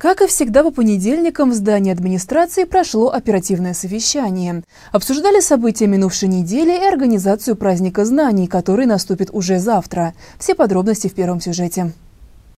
Как и всегда, по понедельникам в здании администрации прошло оперативное совещание. Обсуждали события минувшей недели и организацию праздника знаний, который наступит уже завтра. Все подробности в первом сюжете.